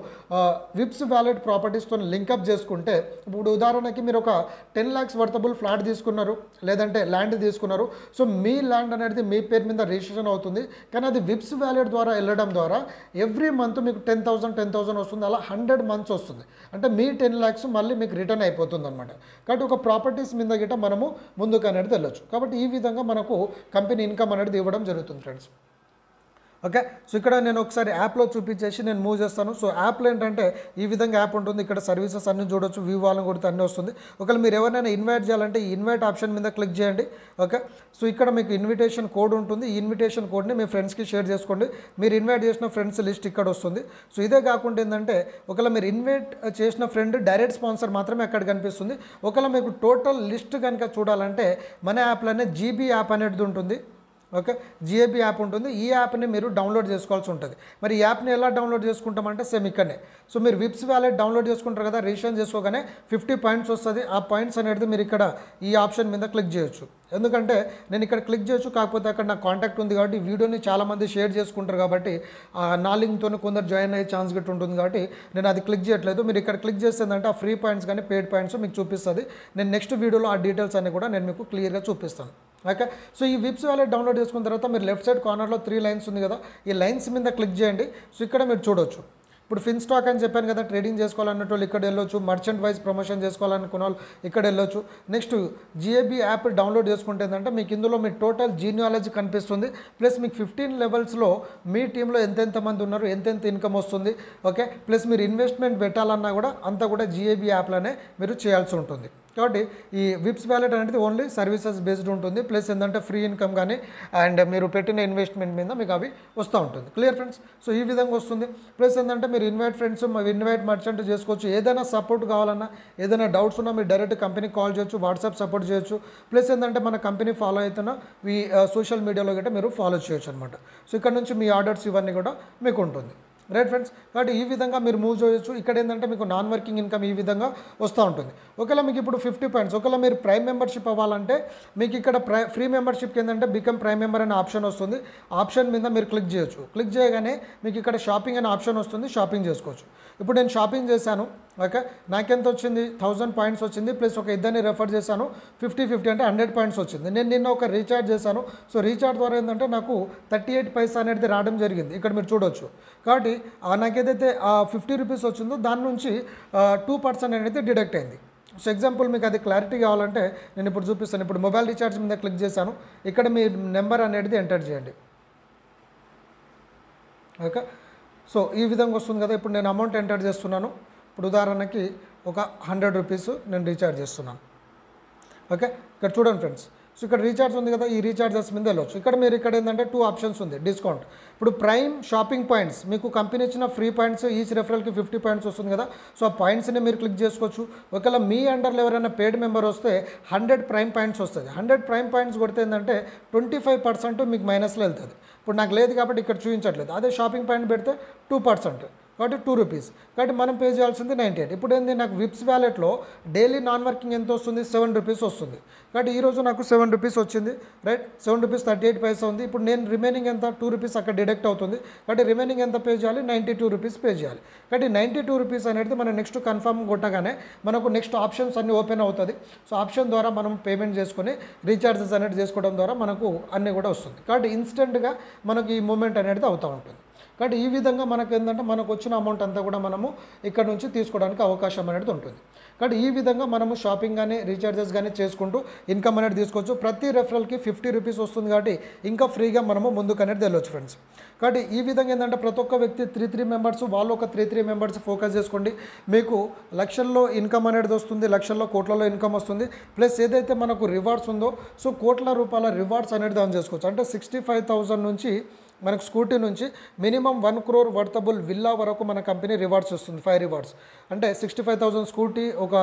Speaker 1: విప్స్ వ్యాలెట్ ప్రాపర్టీస్తో లింకప్ చేసుకుంటే ఇప్పుడు ఉదాహరణకి మీరు ఒక టెన్ ల్యాక్స్ వర్తబుల్ ఫ్లాట్ తీసుకున్నారు లేదంటే ల్యాండ్ తీసుకున్నారు సో మీ ల్యాండ్ అనేది మీ పేరు మీద రిజిస్ట్రేషన్ అవుతుంది కానీ అది విప్స్ వ్యాలెట్ ద్వారా వెళ్ళడం ద్వారా ఎవ్రీ మంత్ మీకు టెన్ థౌసండ్ టెన్ థౌసండ్ వస్తుంది అలా హండ్రెడ్ మంత్స్ వస్తుంది అంటే మీ టెన్ ల్యాక్స్ మళ్ళీ మీకు రిటర్న్ అయిపోతుంది అనమాట కాబట్టి ఒక ప్రాపర్టీస్ మీద గిట మనము ముందుకు అనేది వెళ్ళొచ్చు కాబట్టి ఈ విధంగా మనకు కంపెనీ ఇన్కమ్ అనేది ఇవ్వడం జరుగుతుంది ఫ్రెండ్స్ ఓకే సో ఇక్కడ నేను ఒకసారి యాప్లో చూపించేసి నేను మూవ్ చేస్తాను సో యాప్లో ఏంటంటే ఈ విధంగా యాప్ ఉంటుంది ఇక్కడ సర్వీసెస్ అన్నీ చూడొచ్చు వ్యూ వాళ్ళని కొడితే అన్నీ వస్తుంది ఒకవేళ మీరు ఎవరైనా ఇన్వైట్ చేయాలంటే ఈ ఇన్వైట్ ఆప్షన్ మీద క్లిక్ చేయండి ఓకే సో ఇక్కడ మీకు ఇన్విటేషన్ కోడ్ ఉంటుంది ఈ ఇన్విటేషన్ కోడ్ని మీ ఫ్రెండ్స్కి షేర్ చేసుకోండి మీరు ఇన్వైట్ చేసిన ఫ్రెండ్స్ లిస్ట్ ఇక్కడ వస్తుంది సో ఇదే కాకుండా ఏంటంటే ఒకవేళ మీరు ఇన్వైట్ చేసిన ఫ్రెండ్ డైరెక్ట్ స్పాన్సర్ మాత్రమే అక్కడ కనిపిస్తుంది ఒకవేళ మీకు టోటల్ లిస్ట్ కనుక చూడాలంటే మన యాప్లోనే జీబీ యాప్ అనేది ఉంటుంది ఓకే జిఏబి యాప్ ఉంటుంది ఈ యాప్ని మీరు డౌన్లోడ్ చేసుకోవాల్సి ఉంటుంది మరి ఈ యాప్ని ఎలా డౌన్లోడ్ చేసుకుంటామంటే సేమ్ ఇక్కడనే సో మీరు విప్స్ వ్యాలెట్ డౌన్లోడ్ చేసుకుంటారు కదా రిజిస్ట్రేషన్ చేసుకోగానే ఫిఫ్టీ పాయింట్స్ వస్తుంది ఆ పాయింట్స్ అనేది మీరు ఇక్కడ ఈ ఆప్షన్ మీద క్లిక్ చేయొచ్చు ఎందుకంటే నేను ఇక్కడ క్లిక్ చేయొచ్చు కాకపోతే అక్కడ నా కాంటాక్ట్ ఉంది కాబట్టి వీడియోని చాలామంది షేర్ చేసుకుంటారు కాబట్టి నా లింక్తో కొందరు జాయిన్ అయ్యే ఛాన్స్ గట్టి ఉంటుంది కాబట్టి నేను అది క్లిక్ చేయట్లేదు మీరు ఇక్కడ క్లిక్ చేస్తుందంటే ఆ ఫ్రీ పాయింట్స్ కానీ పెయిడ్ పాయింట్స్ మీకు చూపిస్తుంది నేను నెక్స్ట్ వీడియోలో ఆ డీటెయిల్స్ అన్ని కూడా నేను మీకు క్లియర్గా చూపిస్తాను ఓకే సో ఈ విప్స్ వ్యాలెట్ డౌన్లోడ్ చేసుకున్న తర్వాత మీరు లెఫ్ట్ సైడ్ కార్నర్లో త్రీ లైన్స్ ఉంది కదా ఈ లైన్స్ మీద క్లిక్ చేయండి సో ఇక్కడ మీరు చూడొచ్చు ఇప్పుడు ఫిన్ స్టాక్ అని చెప్పాను కదా ట్రేడింగ్ చేసుకోవాలన్నట్టు వాళ్ళు ఇక్కడ వెళ్ళొచ్చు మర్చెంట్ వైజ్ ప్రమోషన్ చేసుకోవాలనుకున్న వాళ్ళు ఇక్కడ వెళ్ళొచ్చు నెక్స్ట్ జిఏబి యాప్ డౌన్లోడ్ చేసుకుంటే ఏంటంటే మీకు ఇందులో మీ టోటల్ జీనియాలజీ కనిపిస్తుంది ప్లస్ మీకు ఫిఫ్టీన్ లెవెల్స్లో మీ టీంలో ఎంతెంత మంది ఉన్నారు ఎంతెంత ఇన్కమ్ వస్తుంది ఓకే ప్లస్ మీరు ఇన్వెస్ట్మెంట్ పెట్టాలన్నా కూడా అంతా కూడా జిఏబి యాప్లోనే మీరు చేయాల్సి ఉంటుంది కాబట్టి ఈ విప్స్ వ్యాలెట్ అనేది ఓన్లీ సర్వీసెస్ బేస్డ్ ఉంటుంది ప్లస్ ఏంటంటే ఫ్రీ ఇన్కమ్ కానీ అండ్ మీరు పెట్టిన ఇన్వెస్ట్మెంట్ మీద మీకు అవి వస్తూ ఉంటుంది క్లియర్ ఫ్రెండ్స్ సో ఈ విధంగా వస్తుంది ప్లస్ ఏంటంటే మీరు ఇన్వైట్ ఫ్రెండ్స్ ఇన్వైట్ మర్చెంట్ చేసుకోవచ్చు ఏదైనా సపోర్ట్ కావాలన్నా ఏదైనా డౌట్స్ ఉన్నా మీరు డైరెక్ట్ కంపెనీకి కాల్ చేయొచ్చు వాట్సాప్ సపోర్ట్ చేయొచ్చు ప్లస్ ఏంటంటే మన కంపెనీ ఫాలో అవుతున్న ఈ సోషల్ మీడియాలో గట్టా మీరు ఫాలో చేయొచ్చు అనమాట సో ఇక్కడ నుంచి మీ ఆర్డర్స్ ఇవన్నీ కూడా మీకు ఉంటుంది రైట్ ఫ్రెండ్స్ కాబట్టి ఈ విధంగా మీరు మూవ్ చేయొచ్చు ఇక్కడ ఏంటంటే మీకు నాన్ వర్కింగ్ ఇన్కమ్ ఈ విధంగా వస్తూ ఉంటుంది ఒకవేళ మీకు ఇప్పుడు ఫిఫ్టీ పాయింట్స్ ఒకవేళ మీరు ప్రైమ్ మెంబర్షిప్ అవ్వాలంటే మీకు ఇక్కడ ప్రై ఫ్రీ మెంబర్షిప్ ఏంటంటే బికమ్ ప్రైమ్ మెంబర్ అనే ఆప్షన్ వస్తుంది ఆప్షన్ మీద మీరు క్లిక్ చేయొచ్చు క్లిక్ చేయగానే మీకు ఇక్కడ షాపింగ్ అనే ఆప్షన్ వస్తుంది షాపింగ్ చేసుకోవచ్చు ఇప్పుడు నేను షాపింగ్ చేశాను ఓకే నాకెంత వచ్చింది థౌజండ్ పాయింట్స్ వచ్చింది ప్లస్ ఒక ఇద్దరిని రెఫర్ చేశాను ఫిఫ్టీ ఫిఫ్టీ అంటే హండ్రెడ్ పాయింట్స్ వచ్చింది నేను నిన్న ఒక రీఛార్జ్ చేశాను సో రీఛార్జ్ ద్వారా ఏంటంటే నాకు థర్టీ ఎయిట్ పైసా అనేది రావడం జరిగింది ఇక్కడ మీరు చూడొచ్చు కాబట్టి నాకు ఏదైతే ఫిఫ్టీ రూపీస్ వచ్చిందో దాని నుంచి టూ పర్సెంట్ అనేది డిడక్ట్ అయింది సో ఎగ్జాంపుల్ మీకు అది క్లారిటీ కావాలంటే నేను ఇప్పుడు చూపిస్తాను ఇప్పుడు మొబైల్ రీఛార్జ్ మీద క్లిక్ చేశాను ఇక్కడ మీ నెంబర్ అనేది ఎంటర్ చేయండి ఓకే సో ఈ విధంగా వస్తుంది కదా ఇప్పుడు నేను అమౌంట్ ఎంటర్ చేస్తున్నాను ఇప్పుడు ఉదాహరణకి ఒక హండ్రెడ్ రూపీస్ నేను రీఛార్జ్ చేస్తున్నాను ఓకే ఇక్కడ చూడండి ఫ్రెండ్స్ సో ఇక్కడ రీఛార్జ్ ఉంది కదా ఈ రీఛార్జెస్ మీద వెళ్ళొచ్చు ఇక్కడ మీరు ఇక్కడ ఏంటంటే టూ ఆప్షన్స్ ఉంది డిస్కౌంట్ ఇప్పుడు ప్రైమ్ షాపింగ్ పాయింట్స్ మీకు కంపెనీ ఇచ్చిన ఫ్రీ పాయింట్స్ ఈచ్ రెఫరల్కి ఫిఫ్టీ పాయింట్స్ వస్తుంది కదా సో ఆ పాయింట్స్ని మీరు క్లిక్ చేసుకోవచ్చు ఒకవేళ మీ అండర్లో ఎవరైనా పేడ్ మెంబర్ వస్తే హండ్రెడ్ ప్రైమ్ పాయింట్స్ వస్తుంది హండ్రెడ్ ప్రైమ్ పాయింట్స్ కొడితే ఏంటంటే ట్వంటీ ఫైవ్ పర్సెంట్ మీకు మైనస్లో వెళ్తుంది ఇప్పుడు నాకు లేదు కాబట్టి ఇక్కడ చూపించట్లేదు అదే షాపింగ్ పాయింట్ పెడితే టూ పర్సెంట్ కాబట్టి టూ రూపీస్ కాబట్టి మనం పే చేయాల్సింది నైంటీ ఎయిట్ ఇప్పుడు ఏంది నాకు విప్స్ వ్యాలెట్లో డైలీ నాన్ వర్కింగ్ ఎంత వస్తుంది సెవెన్ రూపీస్ వస్తుంది కాబట్టి ఈరోజు నాకు సెవెన్ రూపీస్ వచ్చింది right seven rupees thirty eight paisa ఉంది ఇప్పుడు నేను రిమైనింగ్ ఎంత టూ రూపీస్ అక్కడ డిడక్ట్ అవుతుంది కాబట్టి రిమైనింగ్ ఎంత పే చేయాలి నైంటీ టూ రూపీస్ పే చేయాలి కాబట్టి నైంటీ టూ రూపీస్ అనేది మనం నెక్స్ట్ కన్ఫర్మ్ కొట్టగానే మనకు నెక్స్ట్ ఆప్షన్స్ అన్నీ ఓపెన్ అవుతుంది సో ఆప్షన్ ద్వారా మనం పేమెంట్ చేసుకొని రీఛార్జెస్ అనేది చేసుకోవడం ద్వారా మనకు అన్నీ కూడా వస్తుంది కాబట్టి ఇన్స్టెంట్గా మనకు ఈ మూమెంట్ అనేది అవుతూ ఉంటుంది కాబట్టి ఈ విధంగా మనకు ఏంటంటే మనకు వచ్చిన అమౌంట్ అంతా కూడా మనము ఇక్కడ నుంచి తీసుకోవడానికి అవకాశం అనేది ఉంటుంది కాబట్టి ఈ విధంగా మనము షాపింగ్ కానీ రీఛార్జెస్ కానీ చేసుకుంటూ ఇన్కమ్ అనేది తీసుకోవచ్చు ప్రతి రెఫరల్కి ఫిఫ్టీ రూపీస్ వస్తుంది కాబట్టి ఇంకా ఫ్రీగా మనము ముందుకు అనేది వెళ్ళొచ్చు ఫ్రెండ్స్ కాబట్టి ఈ విధంగా ఏంటంటే ప్రతి ఒక్క వ్యక్తి త్రీ త్రీ మెంబర్స్ వాళ్ళు ఒక త్రీ త్రీ మెంబర్స్ ఫోకస్ చేసుకోండి మీకు లక్షల్లో ఇన్కమ్ అనేది వస్తుంది లక్షల్లో కోట్లలో ఇన్కమ్ వస్తుంది ప్లస్ ఏదైతే మనకు రివార్డ్స్ ఉందో సో కోట్ల రూపాయల రివార్డ్స్ అనేది దాని చేసుకోవచ్చు అంటే సిక్స్టీ ఫైవ్ థౌసండ్ నుంచి మనకు స్కూటీ నుంచి minimum one crore worthable villa వరకు మన కంపెనీ రివార్డ్స్ ఇస్తుంది ఫైవ్ రివార్డ్స్ అంటే సిక్స్టీ ఫైవ్ థౌసండ్ స్కూటీ ఒక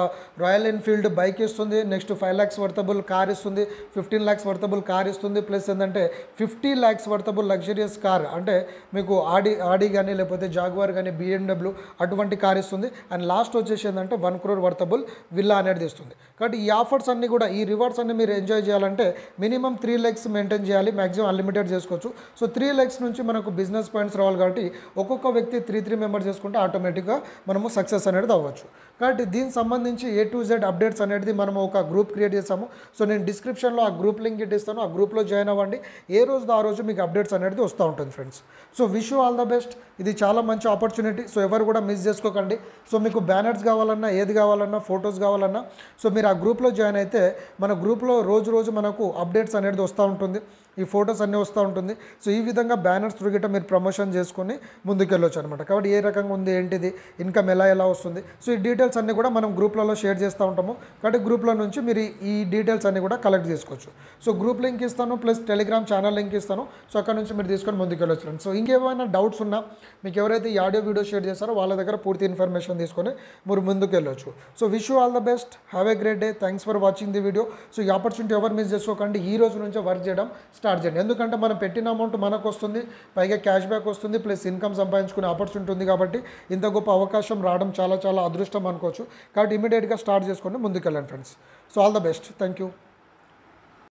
Speaker 1: రాయల్ ఎన్ఫీల్డ్ బైక్ ఇస్తుంది next five lakhs worthable car ఇస్తుంది ఫిఫ్టీన్ ల్యాక్స్ వర్తబుల్ కార్ ఇస్తుంది ప్లస్ ఏంటంటే fifty lakhs worthable luxurious car అంటే మీకు ఆడి ఆడి కానీ లేకపోతే జాగ్వార్ కానీ బీఎండబ్ల్యూ అటువంటి కార్ ఇస్తుంది అండ్ లాస్ట్ వచ్చేసి ఏంటంటే వన్ క్రోర్ వర్తబుల్ విల్లా అనేది ఇస్తుంది కాబట్టి ఈ ఆఫర్స్ అన్నీ కూడా ఈ రివార్డ్స్ అన్ని మీరు ఎంజాయ్ చేయాలంటే మినిమం త్రీ ల్యాక్స్ మెయింటైన్ చేయాలి మ్యాక్సిమం అన్లిమిటెడ్ చేసుకోవచ్చు సో త్రీ ల్యాక్స్ ల్యాక్స్ నుంచి మనకు బిజినెస్ పాయింట్స్ రావాలి కాబట్టి ఒక్కొక్క వ్యక్తి త్రీ త్రీ మెంబర్స్ చేసుకుంటే ఆటోమేటిక్గా మనము సక్సెస్ అనేది అవ్వచ్చు కాబట్టి దీనికి సంబంధించి ఏ టు జెడ్ అప్డేట్స్ అనేది మనం ఒక గ్రూప్ క్రియేట్ చేస్తాము సో నేను డిస్క్రిప్షన్లో ఆ గ్రూప్ లింక్ ఇస్తాను ఆ గ్రూప్లో జాయిన్ అవ్వండి ఏ రోజు ఆ రోజు మీకు అప్డేట్స్ అనేది వస్తూ ఉంటుంది friends so wish all the best ఇది చాలా మంచి ఆపర్చునిటీ సో ఎవరు కూడా మిస్ చేసుకోకండి సో మీకు బ్యానర్స్ కావాలన్నా ఏది కావాలన్నా ఫొటోస్ కావాలన్నా సో మీరు ఆ గ్రూప్లో జాయిన్ అయితే మన గ్రూప్లో రోజు రోజు మనకు అప్డేట్స్ అనేది వస్తూ ఉంటుంది ఈ ఫొటోస్ అన్నీ వస్తూ ఉంటుంది సో ఈ విధంగా బ్యానర్స్ తిరిగిట మీరు ప్రమోషన్ చేసుకొని ముందుకెళ్ళొచ్చు అనమాట కాబట్టి ఏ రకంగా ఉంది ఏంటిది ఇన్కమ్ ఎలా ఎలా వస్తుంది సో ఈ డీటెయిల్ డీటెయిల్స్ అన్నీ కూడా మనం గ్రూప్లలో షేర్ చేస్తూ ఉంటాము కాబట్టి గ్రూప్లో నుంచి మీరు ఈ డీటెయిల్స్ అన్నీ కూడా కలెక్ట్ చేసుకోవచ్చు సో గ్రూప్ లింక్ ఇస్తాను ప్లస్ టెలిగ్రామ్ ఛానల్ లింక్ ఇస్తాను సో అక్కడ నుంచి మీరు తీసుకొని ముందుకు వెళ్ళొచ్చు సో ఇంకేమైనా డౌట్స్ ఉన్నా మీకు ఎవరైతే ఈ ఆడియో వీడియో షేర్ చేస్తారో వాళ్ళ దగ్గర పూర్తి ఇన్ఫర్మేషన్ తీసుకొని మీరు ముందుకు వెళ్ళొచ్చు so wish all the best have a great day thanks for watching the video so ఈ ఆపర్చునిటీ ఎవరు మిస్ చేసుకోకండి ఈ రోజు నుంచే వర్క్ చేయడం స్టార్ట్ చేయండి ఎందుకంటే మనం పెట్టిన అమౌంట్ మనకు వస్తుంది పైగా క్యాష్ బ్యాక్ వస్తుంది ప్లస్ ఇన్కమ్ సంపాదించుకునే ఆపర్చునిటీ ఉంది కాబట్టి ఇంత గొప్ప అవకాశం రావడం చాలా చాలా అదృష్టం అనుకోవచ్చు కాబట్టి ఇమీడియట్గా స్టార్ట్ చేసుకుని ముందుకు వెళ్ళండి friends so all the best thank you